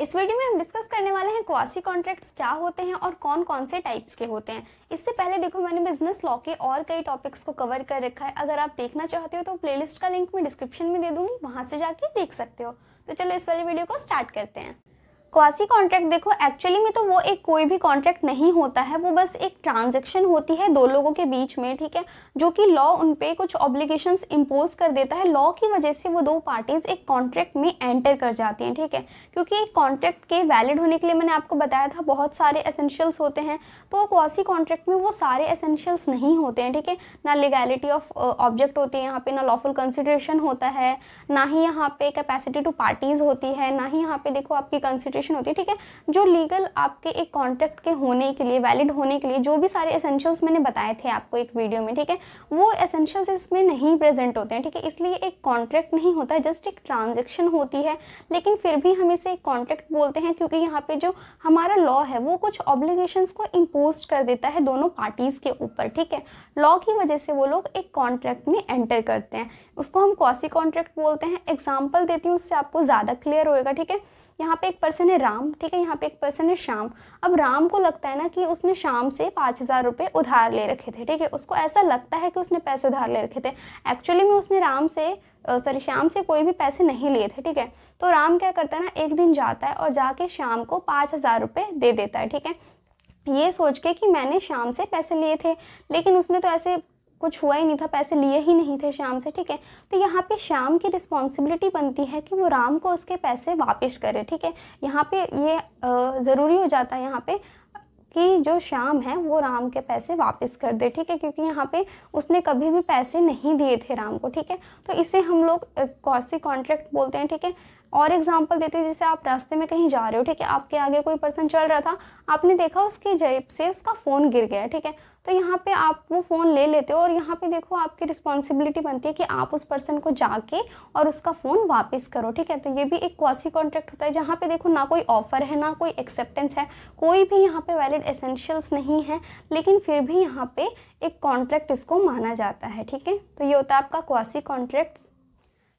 इस वीडियो में हम डिस्कस करने वाले हैं क्वासी कॉन्ट्रैक्ट्स क्या होते हैं और कौन कौन से टाइप्स के होते हैं इससे पहले देखो मैंने बिजनेस लॉ के और कई टॉपिक्स को कवर कर रखा है अगर आप देखना चाहते हो तो प्लेलिस्ट का लिंक मैं डिस्क्रिप्शन में दे दूंगी वहां से जाके देख सकते हो तो चलो इस वाले वीडियो को स्टार्ट करते हैं क्वासी कॉन्ट्रैक्ट देखो एक्चुअली में तो वो एक कोई भी कॉन्ट्रैक्ट नहीं होता है वो बस एक ट्रांजेक्शन होती है दो लोगों के बीच में ठीक है जो कि लॉ उन पर कुछ ऑब्लिगेशंस इम्पोज कर देता है लॉ की वजह से वो दो पार्टीज़ एक कॉन्ट्रैक्ट में एंटर कर जाती हैं ठीक है क्योंकि एक कॉन्ट्रैक्ट के वैलिड होने के लिए मैंने आपको बताया था बहुत सारे एसेंशियल्स होते हैं तो क्वासी कॉन्ट्रैक्ट में वो सारे एसेंशियल्स नहीं होते हैं ठीक है ना लीगैलिटी ऑफ ऑब्जेक्ट होती है यहाँ पे ना लॉफुल कंसिड्रेशन होता है ना ही यहाँ पे कैपेसिटी टू पार्टीज़ होती है ना ही यहाँ पे देखो आपकी कंसिड्रेशन कंडीशन होती है ठीक है जो लीगल आपके एक कॉन्ट्रैक्ट के होने के लिए वैलिड होने के लिए जो भी सारे एसेंशियल्स मैंने बताए थे आपको एक वीडियो में ठीक है वो एसेंशियल्स इसमें नहीं प्रेजेंट होते हैं ठीक है इसलिए एक कॉन्ट्रैक्ट नहीं होता जस्ट एक ट्रांजेक्शन होती है लेकिन फिर भी हम इसे एक कॉन्ट्रैक्ट बोलते हैं क्योंकि यहाँ पे जो हमारा लॉ है वो कुछ ऑब्लिगेशन को इम्पोज कर देता है दोनों पार्टीज़ के ऊपर ठीक है लॉ की वजह से वो लोग एक कॉन्ट्रैक्ट में एंटर करते हैं उसको हम कॉसी कॉन्ट्रैक्ट बोलते हैं एग्जाम्पल देती हूँ उससे आपको ज़्यादा क्लियर होएगा ठीक है यहाँ पे एक पर्सन है राम ठीक है यहाँ पे एक पर्सन है श्याम अब राम को लगता है ना कि उसने शाम से पाँच हज़ार रुपये उधार ले रखे थे ठीक है उसको ऐसा लगता है कि उसने पैसे उधार ले रखे थे एक्चुअली में उसने राम से सॉरी श्याम से कोई भी पैसे नहीं लिए थे ठीक है तो राम क्या करता है ना एक दिन जाता है और जाके श्याम को पाँच हज़ार रुपये दे देता है ठीक है ये सोच के कि मैंने शाम से पैसे लिए थे लेकिन उसने तो ऐसे कुछ हुआ ही नहीं था पैसे लिए ही नहीं थे श्याम से ठीक है तो यहाँ पे श्याम की रिस्पॉन्सिबिलिटी बनती है कि वो राम को उसके पैसे वापस करे ठीक है यहाँ पे ये ज़रूरी हो जाता है यहाँ पे कि जो श्याम है वो राम के पैसे वापस कर दे ठीक है क्योंकि यहाँ पे उसने कभी भी पैसे नहीं दिए थे राम को ठीक है तो इसे हम लोग कॉसी कॉन्ट्रैक्ट बोलते हैं ठीक है और एग्जाम्पल देती हूँ जैसे आप रास्ते में कहीं जा रहे हो ठीक है आपके आगे कोई पर्सन चल रहा था आपने देखा उसकी जेब से उसका फ़ोन गिर गया ठीक है तो यहाँ पे आप वो फ़ोन ले लेते हो और यहाँ पे देखो आपकी रिस्पॉन्सिबिलिटी बनती है कि आप उस पर्सन को जाके और उसका फ़ोन वापस करो ठीक है तो ये भी एक क्वासी कॉन्ट्रैक्ट होता है जहाँ पे देखो ना कोई ऑफ़र है ना कोई एक्सेप्टेंस है कोई भी यहाँ पे वैलिड एसेंशियल्स नहीं है लेकिन फिर भी यहाँ पर एक कॉन्ट्रैक्ट इसको माना जाता है ठीक है तो ये होता है आपका क्वासी कॉन्ट्रैक्ट्स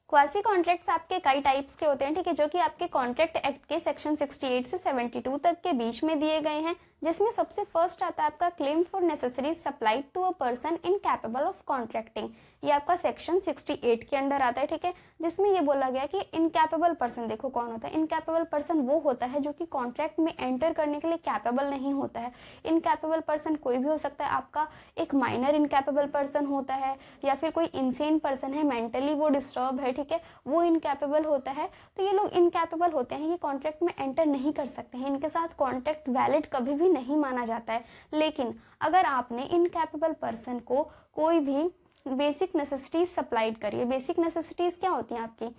क्वासी कॉन्ट्रैक्ट्स आपके कई टाइप्स के होते हैं ठीक है जो कि आपके कॉन्ट्रैक्ट एक्ट के सेक्शन 68 से 72 तक के बीच में दिए गए हैं जिसमें सबसे फर्स्ट आता है आपका claim for necessary supplied to a person capable of contracting ये आपका सेक्शन 68 के अंडर आता है ठीक है जिसमें ये बोला गया कि इनकैपेबल पर्सन देखो कौन होता है इनकैपेबल पर्सन वो होता है जो कि कॉन्ट्रैक्ट में एंटर करने के लिए कैपेबल नहीं होता है इनकेपेबल पर्सन कोई भी हो सकता है आपका एक माइनर इनकेपेबल पर्सन होता है या फिर कोई इंसेन पर्सन है मेंटली वो डिस्टर्ब है ठीक है वो इनकेपेबल होता है तो ये लोग इनकेपेबल होते हैं ये कॉन्ट्रैक्ट में एंटर नहीं कर सकते हैं इनके साथ कॉन्ट्रैक्ट वैलिड कभी भी भी नहीं माना जाता है लेकिन अगर आपने इनकेपेबल पर्सन को कोई भी बेसिक नेसेसिटीज़ सप्लाइड करिए बेसिक नेसेसिटीज़ क्या होती हैं आपकी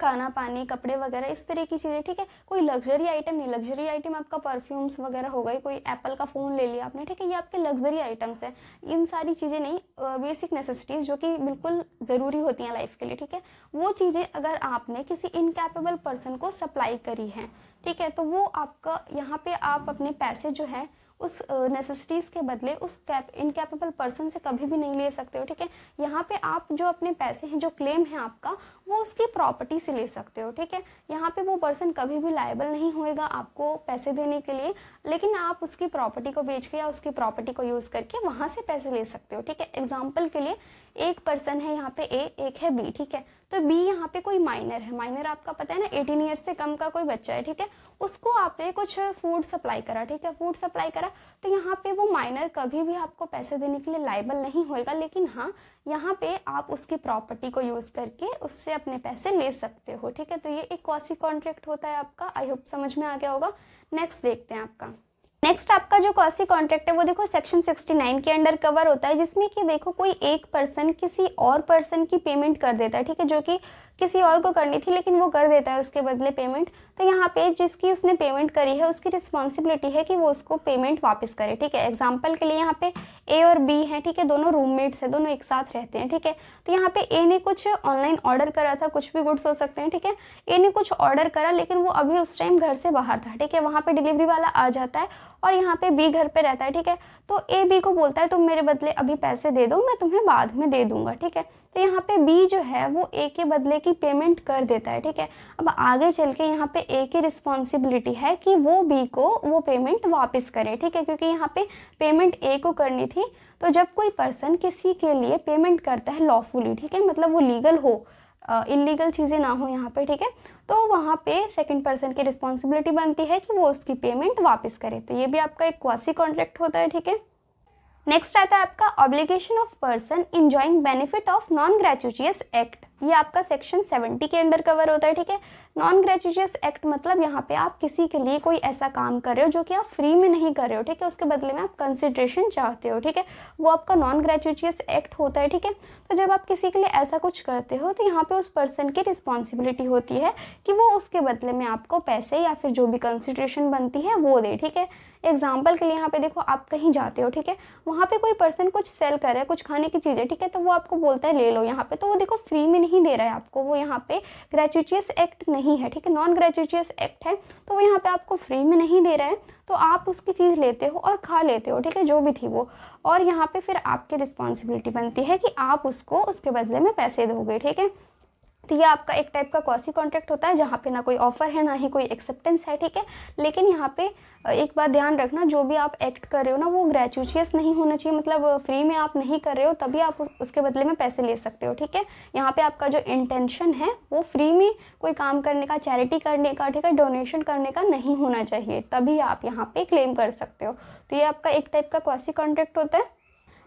खाना पानी कपड़े वगैरह इस तरह की चीज़ें ठीक है कोई लग्जरी आइटम नहीं लग्जरी आइटम आपका परफ्यूम्स वगैरह हो गए कोई एप्पल का फ़ोन ले लिया आपने ठीक है ये आपके लग्जरी आइटम्स है इन सारी चीज़ें नहीं बेसिक नेसेसिटीज़ जो कि बिल्कुल ज़रूरी होती हैं लाइफ के लिए ठीक है वो चीज़ें अगर आपने किसी इनकेपेबल पर्सन को सप्लाई करी है ठीक है तो वो आपका यहाँ पर आप अपने पैसे जो है उस नेसेसिटीज़ के बदले उस कैप इनकेपेबल पर्सन से कभी भी नहीं ले सकते हो ठीक है यहाँ पे आप जो अपने पैसे हैं जो क्लेम है आपका वो उसकी प्रॉपर्टी से ले सकते हो ठीक है यहाँ पे वो पर्सन कभी भी लाइबल नहीं होएगा आपको पैसे देने के लिए लेकिन आप उसकी प्रॉपर्टी को बेच के या उसकी प्रॉपर्टी को यूज़ करके वहाँ से पैसे ले सकते हो ठीक है एग्जाम्पल के लिए एक पर्सन है यहाँ पे ए एक है बी ठीक है तो बी यहाँ पे कोई माइनर है माइनर आपका पता है ना एटीन ईयर्स से कम का कोई बच्चा है ठीक है उसको आपने कुछ फूड सप्लाई करा ठीक है फूड सप्लाई करा तो यहाँ पे वो माइनर कभी भी आपको पैसे देने के लिए लाइबल नहीं होएगा लेकिन हाँ यहाँ पे आप उसकी प्रॉपर्टी को यूज़ करके उससे अपने पैसे ले सकते हो ठीक है तो ये एक कॉसी कॉन्ट्रैक्ट होता है आपका आई होप समझ में आ गया होगा नेक्स्ट देखते हैं आपका नेक्स्ट आपका जो कॉसी कॉन्ट्रैक्ट है वो देखो सेक्शन 69 के अंडर कवर होता है जिसमें कि देखो कोई एक पर्सन किसी और पर्सन की पेमेंट कर देता है ठीक है जो कि किसी और को करनी थी लेकिन वो कर देता है उसके बदले पेमेंट तो यहाँ पे जिसकी उसने पेमेंट करी है उसकी रिस्पॉन्सिबिलिटी है कि वो उसको पेमेंट वापस करे ठीक है एग्जाम्पल के लिए यहाँ पे ए और बी हैं ठीक है दोनों रूममेट्स हैं दोनों एक साथ रहते हैं ठीक है तो यहाँ पे ए ने कुछ ऑनलाइन ऑर्डर करा था कुछ भी गुड्स हो सकते हैं ठीक है ए ने कुछ ऑर्डर करा लेकिन वो अभी उस टाइम घर से बाहर था ठीक है वहाँ पर डिलीवरी वाला आ जाता है और यहाँ पे बी घर पे रहता है ठीक है तो ए बी को बोलता है तुम मेरे बदले अभी पैसे दे दो मैं तुम्हें बाद में दे दूंगा ठीक है तो यहाँ पे बी जो है वो ए के बदले की पेमेंट कर देता है ठीक है अब आगे चल के यहाँ पे ए की रिस्पॉन्सिबिलिटी है कि वो बी को वो पेमेंट वापस करे ठीक है क्योंकि यहाँ पे पेमेंट ए को करनी थी तो जब कोई पर्सन किसी के लिए पेमेंट करता है लॉफुली ठीक है मतलब वो लीगल हो इलीगल चीज़ें ना हो यहाँ पे ठीक है तो वहाँ पे सेकंड पर्सन की रिस्पॉन्सिबिलिटी बनती है कि वो उसकी पेमेंट वापस करे तो ये भी आपका एक क्वासी कॉन्ट्रैक्ट होता है ठीक है नेक्स्ट आता है आपका obligation of person enjoying benefit of non gratuitous act ये आपका सेक्शन 70 के अंडर कवर होता है ठीक है नॉन ग्रेचुटियस एक्ट मतलब यहाँ पे आप किसी के लिए कोई ऐसा काम कर रहे हो जो कि आप फ्री में नहीं कर रहे हो ठीक है उसके बदले में आप कंसिड्रेशन चाहते हो ठीक है वो आपका नॉन ग्रेचुटियस एक्ट होता है ठीक है तो जब आप किसी के लिए ऐसा कुछ करते हो तो यहाँ पर उस पर्सन की रिस्पॉन्सिबिलिटी होती है कि वो उसके बदले में आपको पैसे या फिर जो भी कंसिड्रेशन बनती है वो दे ठीक है एग्जाम्पल के लिए यहाँ पे देखो आप कहीं जाते हो ठीक है वहाँ पे कोई पर्सन कुछ सेल कर रहा है कुछ खाने की चीज़ें ठीक है तो वो आपको बोलता है ले लो यहाँ पे तो वो देखो फ्री में नहीं नहीं दे रहा है आपको वो यहाँ पे ग्रेचुटियस एक्ट नहीं है ठीक है नॉन ग्रेचुटियस एक्ट है तो वो यहाँ पे आपको फ्री में नहीं दे रहा है तो आप उसकी चीज़ लेते हो और खा लेते हो ठीक है जो भी थी वो और यहाँ पर फिर आपकी रिस्पॉन्सिबिलिटी बनती है कि आप उसको उसके बदले में पैसे दोगे ठीक है तो ये आपका एक टाइप का कॉसी कॉन्ट्रैक्ट होता है जहाँ पे ना कोई ऑफर है ना ही कोई एक्सेप्टेंस है ठीक है लेकिन यहाँ पे एक बात ध्यान रखना जो भी आप एक्ट कर रहे हो ना वो ग्रेचुशियस नहीं होना चाहिए मतलब फ्री में आप नहीं कर रहे हो तभी आप उसके बदले में पैसे ले सकते हो ठीक है यहाँ पे आपका जो इंटेंशन है वो फ्री में कोई काम करने का चैरिटी करने का ठीक है डोनेशन करने का नहीं होना चाहिए तभी आप यहाँ पे क्लेम कर सकते हो तो ये आपका एक टाइप का क्वासी कॉन्ट्रैक्ट होता है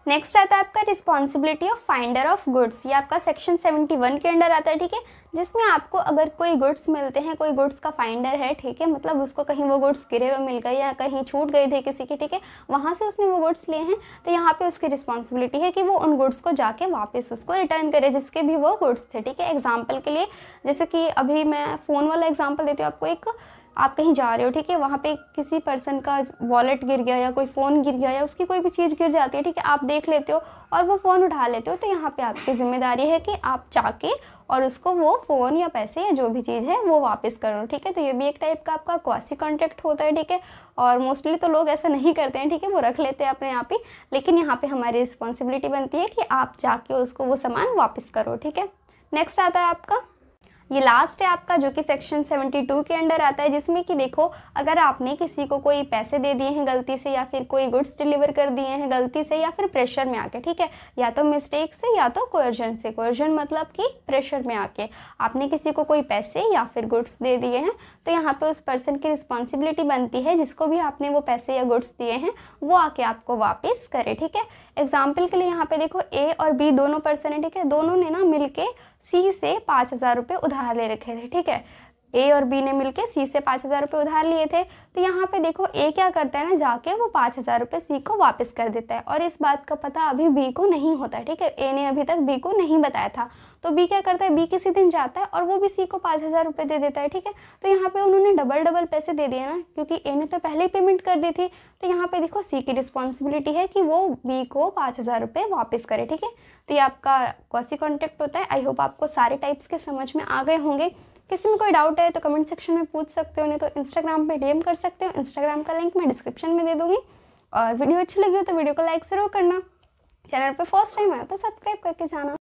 नेक्स्ट आता है आपका responsibility of finder of goods ये आपका सेक्शन 71 के अंडर आता है ठीक है जिसमें आपको अगर कोई गुड्स मिलते हैं कोई गुड्स का फाइंडर है ठीक है मतलब उसको कहीं वो गुड्स गिरे हुए मिल गए या कहीं छूट गए थे किसी के ठीक है वहाँ से उसने वो गुड्स लिए हैं तो यहाँ पे उसकी रिस्पॉन्सिबिलिटी है कि वो उन गुड्स को जाके वापस उसको रिटर्न करे जिसके भी वो गुड्स थे ठीक है एग्जाम्पल के लिए जैसे कि अभी मैं फ़ोन वाला एग्जाम्पल देती हूँ आपको एक आप कहीं जा रहे हो ठीक है वहाँ पे किसी पर्सन का वॉलेट गिर गया या कोई फ़ोन गिर गया या उसकी कोई भी चीज़ गिर जाती है ठीक है आप देख लेते हो और वो फ़ोन उठा लेते हो तो यहाँ पे आपकी ज़िम्मेदारी है कि आप जाके और उसको वो फ़ोन या पैसे या जो भी चीज़ है वो वापस करो ठीक है तो ये भी एक टाइप का आपका क्वासी कॉन्ट्रैक्ट होता है ठीक है और मोस्टली तो लोग ऐसा नहीं करते हैं ठीक है वो रख लेते हैं अपने आप ही लेकिन यहाँ पर हमारी रिस्पॉन्सिबिलिटी बनती है कि आप जाके उसको वो सामान वापस करो ठीक है नेक्स्ट आता है आपका ये लास्ट है आपका जो कि सेक्शन 72 के अंडर आता है जिसमें कि देखो अगर आपने किसी को कोई पैसे दे दिए हैं गलती से या फिर कोई गुड्स डिलीवर कर दिए हैं गलती से या फिर प्रेशर में आके ठीक है या तो मिस्टेक से या तो कोर्जन से कोर्जन मतलब कि प्रेशर में आके आपने किसी को कोई पैसे या फिर गुड्स दे दिए हैं तो यहाँ पर उस पर्सन की रिस्पॉन्सिबिलिटी बनती है जिसको भी आपने वो पैसे या गुड्स दिए हैं वो आके आपको वापस करे ठीक है एग्जाम्पल के लिए यहाँ पे देखो ए और बी दोनों पर्सन है ठीक है दोनों ने ना मिलकर सी से पाँच हज़ार रुपये उधार ले रखे थे ठीक है ए और बी ने मिलके सी से पाँच हज़ार रुपये उधार लिए थे तो यहाँ पे देखो ए क्या करता है ना जाके वो पाँच हज़ार रुपये सी को वापस कर देता है और इस बात का पता अभी बी को नहीं होता ठीक है ए ने अभी तक बी को नहीं बताया था तो बी क्या करता है बी किसी दिन जाता है और वो भी सी को पाँच हज़ार रुपये दे देता है ठीक है तो यहाँ पर उन्होंने डबल डबल पैसे दे दिए ना क्योंकि ए ने तो पहले ही पेमेंट कर दी थी तो यहाँ पर देखो सी की रिस्पॉन्सिबिलिटी है कि वो बी को पाँच हज़ार रुपये वापस करे ठीक है तो ये आपका कॉसी कॉन्टैक्ट होता है आई होप आपको सारे टाइप्स के समझ में आ गए होंगे किसी में कोई डाउट है तो कमेंट सेक्शन में पूछ सकते हो नहीं तो इंस्टाग्राम पे डीएम कर सकते हो इंस्टाग्राम का लिंक मैं डिस्क्रिप्शन में दे दूँगी और वीडियो अच्छी लगी हो तो वीडियो को लाइक ज़रूर करना चैनल पर फर्स्ट टाइम आया तो सब्सक्राइब करके जाना